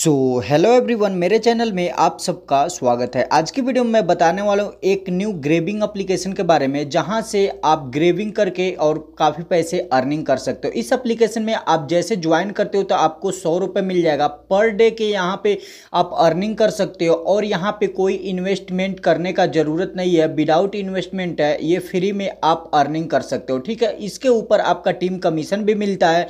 सो hello everyone मेरे channel में आप सबका स्वागत है आज की वीडियो में मैं बताने वाला हूँ एक न्यू ग्रेविंग एप्लीकेशन के बारे में जहाँ से आप ग्रेविंग करके और काफ़ी पैसे अर्निंग कर सकते हो इस एप्लीकेशन में आप जैसे ज्वाइन करते हो तो आपको सौ रुपये मिल जाएगा पर डे के यहाँ पे आप अर्निंग कर सकते हो और यहाँ पर कोई इन्वेस्टमेंट करने का ज़रूरत नहीं है विदाउट इन्वेस्टमेंट है ये फ्री में आप अर्निंग कर सकते हो ठीक है इसके ऊपर आपका टीम कमीशन भी मिलता है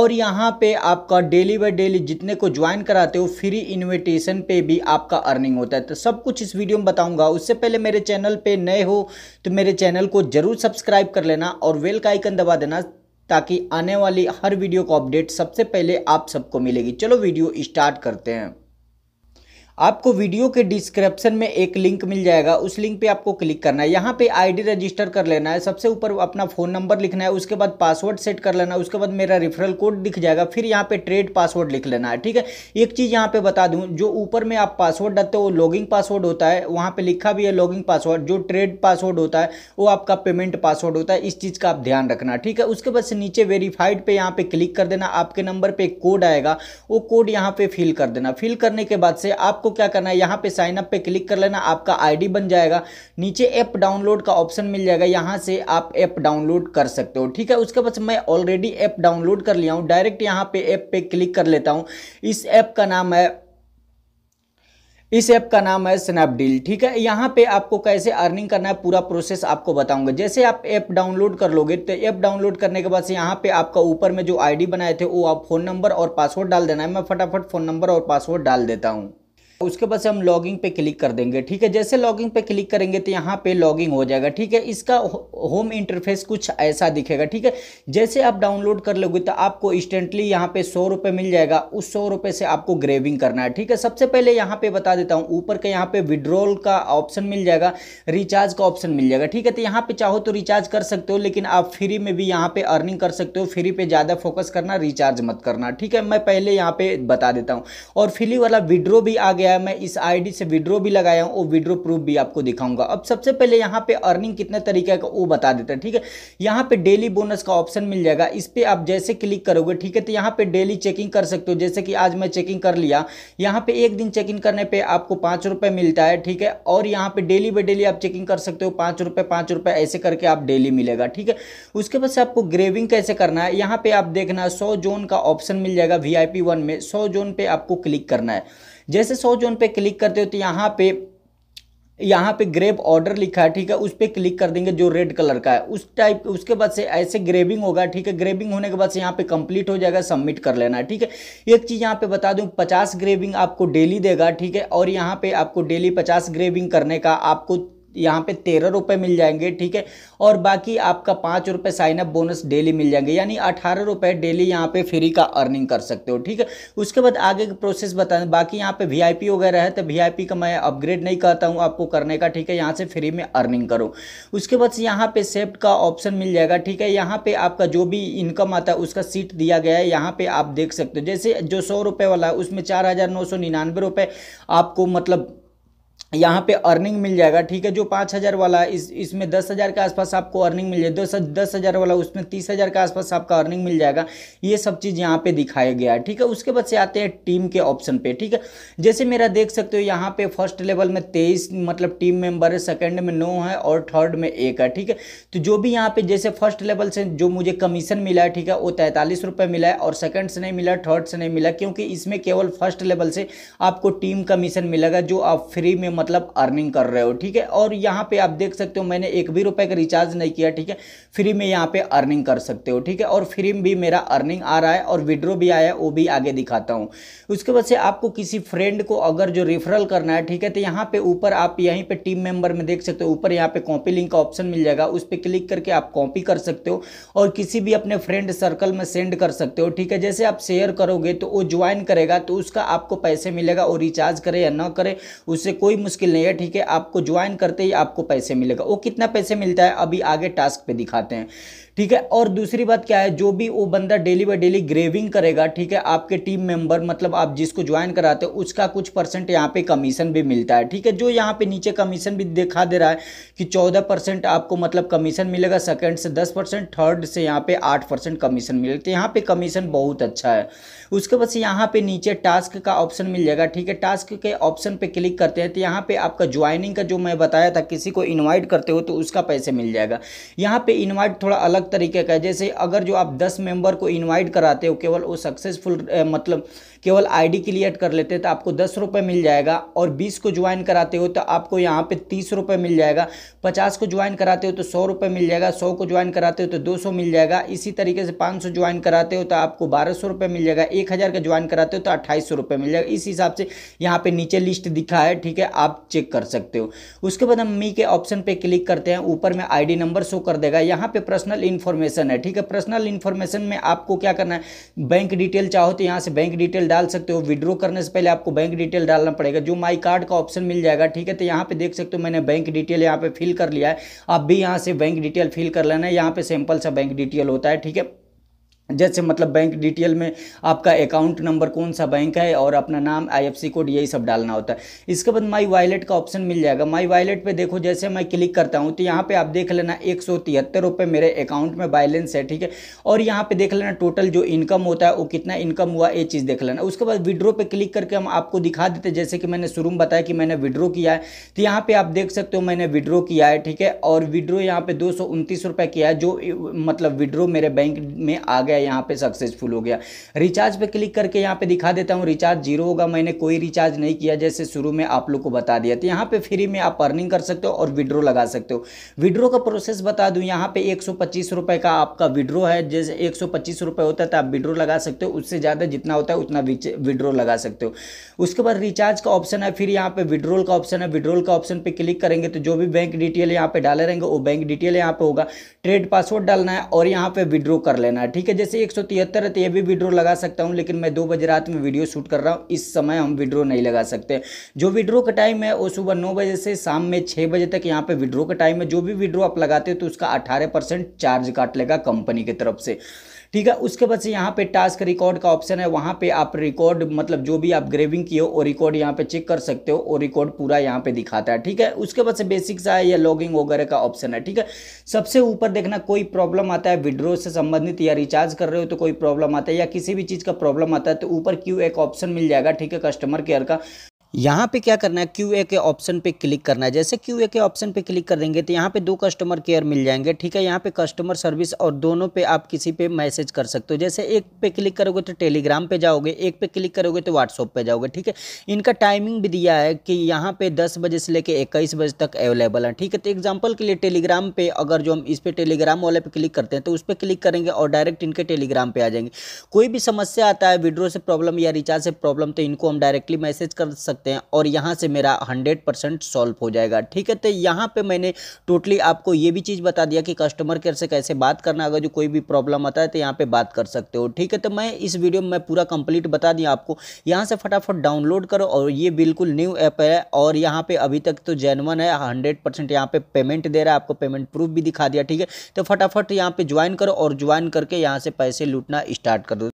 और यहाँ पर आपका डेली बाई डेली जितने को ज्वाइन करा चाहते हो फ्री इन्विटेशन पे भी आपका अर्निंग होता है तो सब कुछ इस वीडियो में बताऊंगा उससे पहले मेरे चैनल पे नए हो तो मेरे चैनल को जरूर सब्सक्राइब कर लेना और वेल का आइकन दबा देना ताकि आने वाली हर वीडियो का अपडेट सबसे पहले आप सबको मिलेगी चलो वीडियो स्टार्ट करते हैं आपको वीडियो के डिस्क्रिप्शन में एक लिंक मिल जाएगा उस लिंक पे आपको क्लिक करना है यहाँ पे आईडी रजिस्टर कर लेना है सबसे ऊपर अपना फ़ोन नंबर लिखना है उसके बाद पासवर्ड सेट कर लेना है उसके बाद मेरा रेफरल कोड दिख जाएगा फिर यहाँ पे ट्रेड पासवर्ड लिख लेना है ठीक है एक चीज़ यहाँ पे बता दूँ जो ऊपर में आप पासवर्ड डालते हो वो लॉगिंग पासवर्ड होता है वहाँ पर लिखा भी है लॉगिंग पासवर्ड जो ट्रेड पासवर्ड होता है वो आपका पेमेंट पासवर्ड होता है इस चीज़ का आप ध्यान रखना ठीक है उसके बाद से नीचे वेरीफाइड पर यहाँ पे क्लिक कर देना आपके नंबर पर एक कोड आएगा वो कोड यहाँ पे फिल कर देना फिल करने के बाद से आपको क्या करना है यहाँ पे साइन अप पे क्लिक कर लेना आपका आईडी बन जाएगा नीचे ऐप डाउनलोड का ऑप्शन मिल जाएगा यहाँ से आप ऐप डाउनलोड कर सकते हो ठीक है उसके बाद मैं ऑलरेडी ऐप डाउनलोड कर लिया हूँ डायरेक्ट यहाँ पे ऐप पे क्लिक कर लेता हूँ इस ऐप का नाम है इस ऐप का नाम है स्नैपडील ठीक है यहाँ पे आपको कैसे अर्निंग करना है पूरा प्रोसेस आपको बताऊंगा जैसे आप ऐप डाउनलोड कर लोगे तो ऐप डाउनलोड करने के बाद से यहाँ पे आपका ऊपर में जो आईडी बनाए थे वो आप फ़ोन नंबर और पासवर्ड डाल देना है मैं फटाफट फ़ोन नंबर और पासवर्ड डाल देता हूँ उसके बाद से हम लॉगिंग पे क्लिक कर देंगे ठीक है जैसे लॉगिंग पे क्लिक करेंगे तो यहाँ पे लॉगिंग हो जाएगा ठीक है इसका होम इंटरफेस कुछ ऐसा दिखेगा ठीक है जैसे आप डाउनलोड कर लोगे तो आपको इंस्टेंटली यहाँ पे सौ रुपये मिल जाएगा उस सौ रुपये से आपको ग्रेविंग करना है ठीक है सबसे पहले यहाँ पे बता देता हूँ ऊपर के यहाँ पे विड्रॉल का ऑप्शन मिल जाएगा रिचार्ज का ऑप्शन मिल जाएगा ठीक है तो यहाँ पर चाहो तो रिचार्ज कर सकते हो लेकिन आप फ्री में भी यहाँ पर अर्निंग कर सकते हो फ्री पे ज़्यादा फोकस करना रिचार्ज मत करना ठीक है मैं पहले यहाँ पर बता देता हूँ और फ्री वाला विड्रो भी आ गया किया है मैं इस आईडी से विड्रो भी लगाया हूँ और विड्रो प्रूफ भी आपको दिखाऊंगा अब सबसे पहले यहाँ पे अर्निंग कितने तरीके का वो बता देता है ठीक है यहाँ पे डेली बोनस का ऑप्शन मिल जाएगा इस पर आप जैसे क्लिक करोगे ठीक है तो यहाँ पे डेली चेकिंग कर सकते हो जैसे कि आज मैं चेकिंग कर लिया यहाँ पे एक दिन चेकिंग करने पर आपको पाँच मिलता है ठीक है और यहाँ पे डेली बाई डेली आप चेकिंग कर सकते हो पाँच रुपये पाँच रुपये ऐसे करके आप डेली मिलेगा ठीक है उसके बाद आपको ग्रेविंग कैसे करना है यहाँ पर आप देखना सौ जोन का ऑप्शन मिल जाएगा वी आई में सौ जोन पे आपको क्लिक करना है जैसे सो जोन पे क्लिक करते हो तो यहाँ पे यहाँ पे ग्रेब ऑर्डर लिखा है ठीक है उस पर क्लिक कर देंगे जो रेड कलर का है उस टाइप उसके बाद से ऐसे ग्रेबिंग होगा ठीक है ग्रेबिंग होने के बाद से यहाँ पे कंप्लीट हो जाएगा सबमिट कर लेना है ठीक है एक चीज़ यहाँ पे बता दूँ पचास ग्रेबिंग आपको डेली देगा ठीक है और यहाँ पे आपको डेली पचास ग्रेबिंग करने का आपको यहाँ पे तेरह रुपये मिल जाएंगे ठीक है और बाकी आपका पाँच रुपये साइनअप बोनस डेली मिल जाएंगे यानी अठारह रुपये डेली यहाँ पे फ्री का अर्निंग कर सकते हो ठीक है उसके बाद आगे का प्रोसेस बता बाकी यहाँ पे वीआईपी वगैरह है तो वीआईपी का मैं अपग्रेड नहीं कहता हूँ आपको करने का ठीक है यहाँ से फ्री में अर्निंग करो उसके बाद यहाँ पर सेफ्ट का ऑप्शन मिल जाएगा ठीक है यहाँ पर आपका जो भी इनकम आता है उसका सीट दिया गया है यहाँ पर आप देख सकते हो जैसे जो सौ वाला है उसमें चार आपको मतलब यहाँ पे अर्निंग मिल जाएगा ठीक है जो पाँच हज़ार वाला इस इसमें दस हज़ार के आसपास आपको अर्निंग मिल जाए दस दस हज़ार वाला उसमें तीस हज़ार के आसपास आपका अर्निंग मिल जाएगा ये सब चीज़ यहाँ पे दिखाया गया है ठीक है उसके बाद से आते हैं टीम के ऑप्शन पे ठीक है जैसे मेरा देख सकते हो यहाँ पे फर्स्ट लेवल में तेईस मतलब टीम मेंबर है सेकेंड में नौ है और थर्ड में एक है ठीक है तो जो भी यहाँ पे जैसे फर्स्ट लेवल से जो मुझे कमीशन मिला है ठीक है वो तैंतालीस रुपये मिला है और सेकेंड से नहीं मिला थर्ड से नहीं मिला क्योंकि इसमें केवल फर्स्ट लेवल से आपको टीम कमीशन मिलेगा जो आप फ्री में मतलब अर्निंग कर रहे हो ठीक है और यहाँ पे आप देख सकते हो मैंने एक भी रुपए का रिचार्ज नहीं किया ठीक है फ्री में यहाँ पे अर्निंग कर सकते हो ठीक है और फ्री में भी मेरा अर्निंग आ रहा है और विड्रो भी आया है वो भी आगे दिखाता हूँ उसके बाद से आपको किसी फ्रेंड को अगर जो रेफरल करना है ठीक है तो यहाँ पर ऊपर आप यहीं पर टीम मेंबर में देख सकते हो ऊपर यहाँ पर कॉपी लिंक का ऑप्शन मिल जाएगा उस पर क्लिक करके आप कॉपी कर सकते हो और किसी भी अपने फ्रेंड सर्कल में सेंड कर सकते हो ठीक है जैसे आप शेयर करोगे तो वो ज्वाइन करेगा तो उसका आपको पैसे मिलेगा और रिचार्ज करे या ना करे उससे कोई मुश्किल नहीं है ठीक है आपको ज्वाइन करते ही आपको पैसे मिलेगा वो कितना पैसे मिलता है अभी आगे टास्क पे दिखाते हैं ठीक है और दूसरी बात क्या है जो भी वो बंदा डेली बाय डेली ग्रेविंग करेगा ठीक है आपके टीम मेंबर मतलब आप जिसको ज्वाइन कराते हो उसका कुछ परसेंट यहाँ पे कमीशन भी मिलता है ठीक है जो यहाँ पे नीचे कमीशन भी दिखा दे रहा है कि चौदह परसेंट आपको मतलब कमीशन मिलेगा सेकेंड से दस परसेंट थर्ड से यहाँ पे आठ परसेंट कमीशन मिलेगा तो यहाँ पे कमीशन बहुत अच्छा है उसके बाद यहाँ पे नीचे टास्क का ऑप्शन मिल जाएगा ठीक है टास्क के ऑप्शन पे क्लिक करते हैं तो यहाँ पे आपका ज्वाइनिंग का जो मैं बताया था किसी को इन्वाइट करते हो तो उसका पैसे मिल जाएगा यहाँ पे इन्वाइट थोड़ा अलग अलग तरीके का है जैसे अगर जो आप दस मेंबर को इनवाइट कराते हो केवल वो सक्सेसफुल मतलब केवल आईडी क्रिएट कर लेते हैं तो आपको दस रुपये मिल जाएगा और बीस को ज्वाइन कराते हो तो आपको यहाँ पे तीस रुपये मिल जाएगा पचास को ज्वाइन कराते हो तो सौ रुपये मिल जाएगा सौ को ज्वाइन कराते हो तो दो सौ मिल जाएगा इसी तरीके से पाँच सौ ज्वाइन कराते हो तो आपको बारह सौ रुपये मिल जाएगा एक हज़ार का ज्वाइन कराते हो तो अट्ठाईस सौ रुपये मिल जाएगा इस हिसाब से यहाँ पर नीचे लिस्ट दिखा है ठीक है आप चेक कर सकते हो उसके बाद हम मी के ऑप्शन पर क्लिक करते हैं ऊपर में आई नंबर शो कर देगा यहाँ पर पर्सनल इन्फॉर्मेशन है ठीक है पर्सनल इन्फॉर्मेशन में आपको क्या करना है बैंक डिटेल चाहो तो यहाँ से बैंक डिटेल डाल सकते हो विड्रॉ करने से पहले आपको बैंक डिटेल डालना पड़ेगा जो माई कार्ड का ऑप्शन मिल जाएगा ठीक है तो यहाँ पे देख सकते हो मैंने बैंक डिटेल यहाँ पे फिल कर लिया है आप भी यहाँ से बैंक डिटेल फिल कर लेना है यहाँ पे सिंपल सा बैंक डिटेल होता है ठीक है जैसे मतलब बैंक डिटेल में आपका अकाउंट नंबर कौन सा बैंक है और अपना नाम आईएफसी कोड यही सब डालना होता है इसके बाद माई वॉलेट का ऑप्शन मिल जाएगा माई वॉलेट पे देखो जैसे मैं क्लिक करता हूँ तो यहाँ पे आप देख लेना एक सौ तिहत्तर रुपये मेरे अकाउंट में बैलेंस है ठीक है और यहाँ पे देख लेना टोटल जो इनकम होता है वो कितना इनकम हुआ ये चीज़ देख लेना उसके बाद विड्रो पर क्लिक करके हम आपको दिखा देते जैसे कि मैंने शुरू में बताया कि मैंने विड्रो किया है तो यहाँ पर आप देख सकते हो मैंने विड्रो किया है ठीक है और विड्रो यहाँ पर दो किया है जो मतलब विड्रो मेरे बैंक में आ गया गया यहाँ पे सक्सेसफुल हो गया रिचार्ज पे क्लिक करके यहाँ पे दिखा देता हूँ रिचार्ज जीरो होगा मैंने कोई रिचार्ज नहीं किया जैसे शुरू में आप लोग को बता दिया तो यहाँ पे फ्री में आप अर्निंग कर सकते हो और विड्रो लगा सकते हो विड्रो का प्रोसेस बता दूँ यहाँ पे एक रुपए का आपका विड्रो है जैसे एक रुपए होता है तो आप विड्रो लगा सकते हो उससे ज़्यादा जितना होता है उतना विड्रो लगा सकते हो उसके बाद रिचार्ज का ऑप्शन है फिर यहाँ पे विड्रोल का ऑप्शन है विड्रोल का ऑप्शन पे क्लिक करेंगे तो जो भी बैंक डिटेल यहाँ पे डाले रहेंगे वो बैंक डिटेल यहाँ पे होगा ट्रेड पासवर्ड डालना है और यहाँ पे विड्रो कर लेना है ठीक है जैसे से एक सौ तिहत्तर है तो भी विड्रो लगा सकता हूँ लेकिन मैं दो बजे रात में वीडियो शूट कर रहा हूँ इस समय हम विड्रो नहीं लगा सकते जो विड्रो का टाइम है वो सुबह नौ बजे से शाम में छः बजे तक यहाँ पे विड्रो का टाइम है जो भी विड्रो आप लगाते हो तो उसका अठारह चार्ज काट लेगा कंपनी की तरफ से ठीक है उसके बाद से यहाँ पे टास्क रिकॉर्ड का ऑप्शन है वहाँ पे आप रिकॉर्ड मतलब जो भी आप ग्रेविंग किए हो वो रिकॉर्ड यहाँ पे चेक कर सकते हो वो रिकॉर्ड पूरा यहाँ पे दिखाता है ठीक है उसके बाद से बेसिक सा या लॉगिंग वगैरह का ऑप्शन है ठीक है सबसे ऊपर देखना कोई प्रॉब्लम आता है विड्रो से संबंधित या रिचार्ज कर रहे हो तो कोई प्रॉब्लम आता है या किसी भी चीज़ का प्रॉब्लम आता है तो ऊपर क्यों एक ऑप्शन मिल जाएगा ठीक है कस्टमर केयर का यहाँ पे क्या करना है क्यू ए के ऑप्शन पे क्लिक करना है जैसे क्यू ए के ऑप्शन पे क्लिक करेंगे तो यहाँ पे दो कस्टमर केयर मिल जाएंगे ठीक है यहाँ पे कस्टमर सर्विस और दोनों पे आप किसी पे मैसेज कर सकते हो जैसे एक पे क्लिक करोगे तो टेलीग्राम पे जाओगे एक पे क्लिक करोगे तो व्हाट्सअप पे जाओगे ठीक है इनका टाइमिंग भी दिया है कि यहाँ पे दस बजे से लेकर इक्कीस बजे तक अवेलेबल है ठीक है तो एग्जाम्पल के लिए टेलीग्राम पे अगर जो हम इस पर टेलीग्राम वाले पे क्लिक करते हैं तो उस पर क्लिक करेंगे और डायरेक्ट इनके टेलीग्राम पर आ जाएंगे कोई भी समस्या आता है विड्रो से प्रॉब्लम या रिचार्ज से प्रॉब्लम तो इनको हम डायरेक्टली मैसेज कर सकते सकते हैं और यहाँ से मेरा हंड्रेड परसेंट सॉल्व हो जाएगा ठीक है तो यहाँ पर मैंने टोटली आपको ये भी चीज़ बता दिया कि कस्टमर केयर से कैसे बात करना अगर जो कोई भी प्रॉब्लम आता है तो यहाँ पर बात कर सकते हो ठीक है तो मैं इस वीडियो में पूरा कंप्लीट बता दिया आपको यहाँ से फटाफट डाउनलोड करो और ये बिल्कुल न्यू ऐप है और यहाँ पर अभी तक तो जेनवन है हंड्रेड परसेंट यहाँ पे पेमेंट दे रहा है आपको पेमेंट प्रूफ भी दिखा दिया ठीक है तो फटाफट यहाँ पर ज्वाइन करो और ज्वाइन करके यहाँ से पैसे लूटना स्टार्ट कर दो